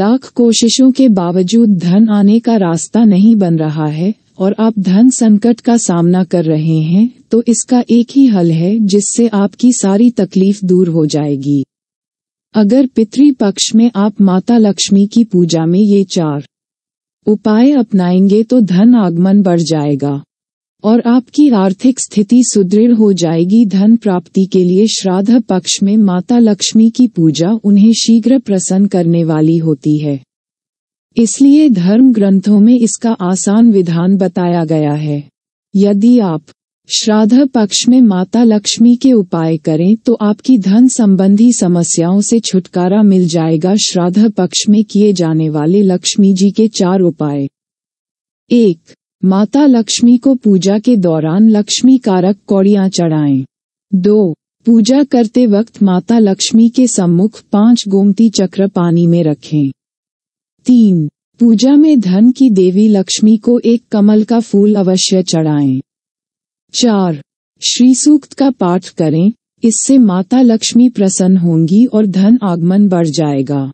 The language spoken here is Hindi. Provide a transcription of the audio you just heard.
लाख कोशिशों के बावजूद धन आने का रास्ता नहीं बन रहा है और आप धन संकट का सामना कर रहे हैं तो इसका एक ही हल है जिससे आपकी सारी तकलीफ दूर हो जाएगी अगर पितृपक्ष में आप माता लक्ष्मी की पूजा में ये चार उपाय अपनाएंगे तो धन आगमन बढ़ जाएगा और आपकी आर्थिक स्थिति सुदृढ़ हो जाएगी धन प्राप्ति के लिए श्राद्ध पक्ष में माता लक्ष्मी की पूजा उन्हें शीघ्र प्रसन्न करने वाली होती है इसलिए धर्म ग्रंथों में इसका आसान विधान बताया गया है यदि आप श्राद्ध पक्ष में माता लक्ष्मी के उपाय करें तो आपकी धन संबंधी समस्याओं से छुटकारा मिल जाएगा श्राद्ध पक्ष में किए जाने वाले लक्ष्मी जी के चार उपाय एक माता लक्ष्मी को पूजा के दौरान लक्ष्मी कारक कौड़ियाँ चढ़ाएं दो पूजा करते वक्त माता लक्ष्मी के सम्मुख पांच गोमती चक्र पानी में रखें तीन पूजा में धन की देवी लक्ष्मी को एक कमल का फूल अवश्य चढ़ाएं चार श्री सूक्त का पाठ करें इससे माता लक्ष्मी प्रसन्न होंगी और धन आगमन बढ़ जाएगा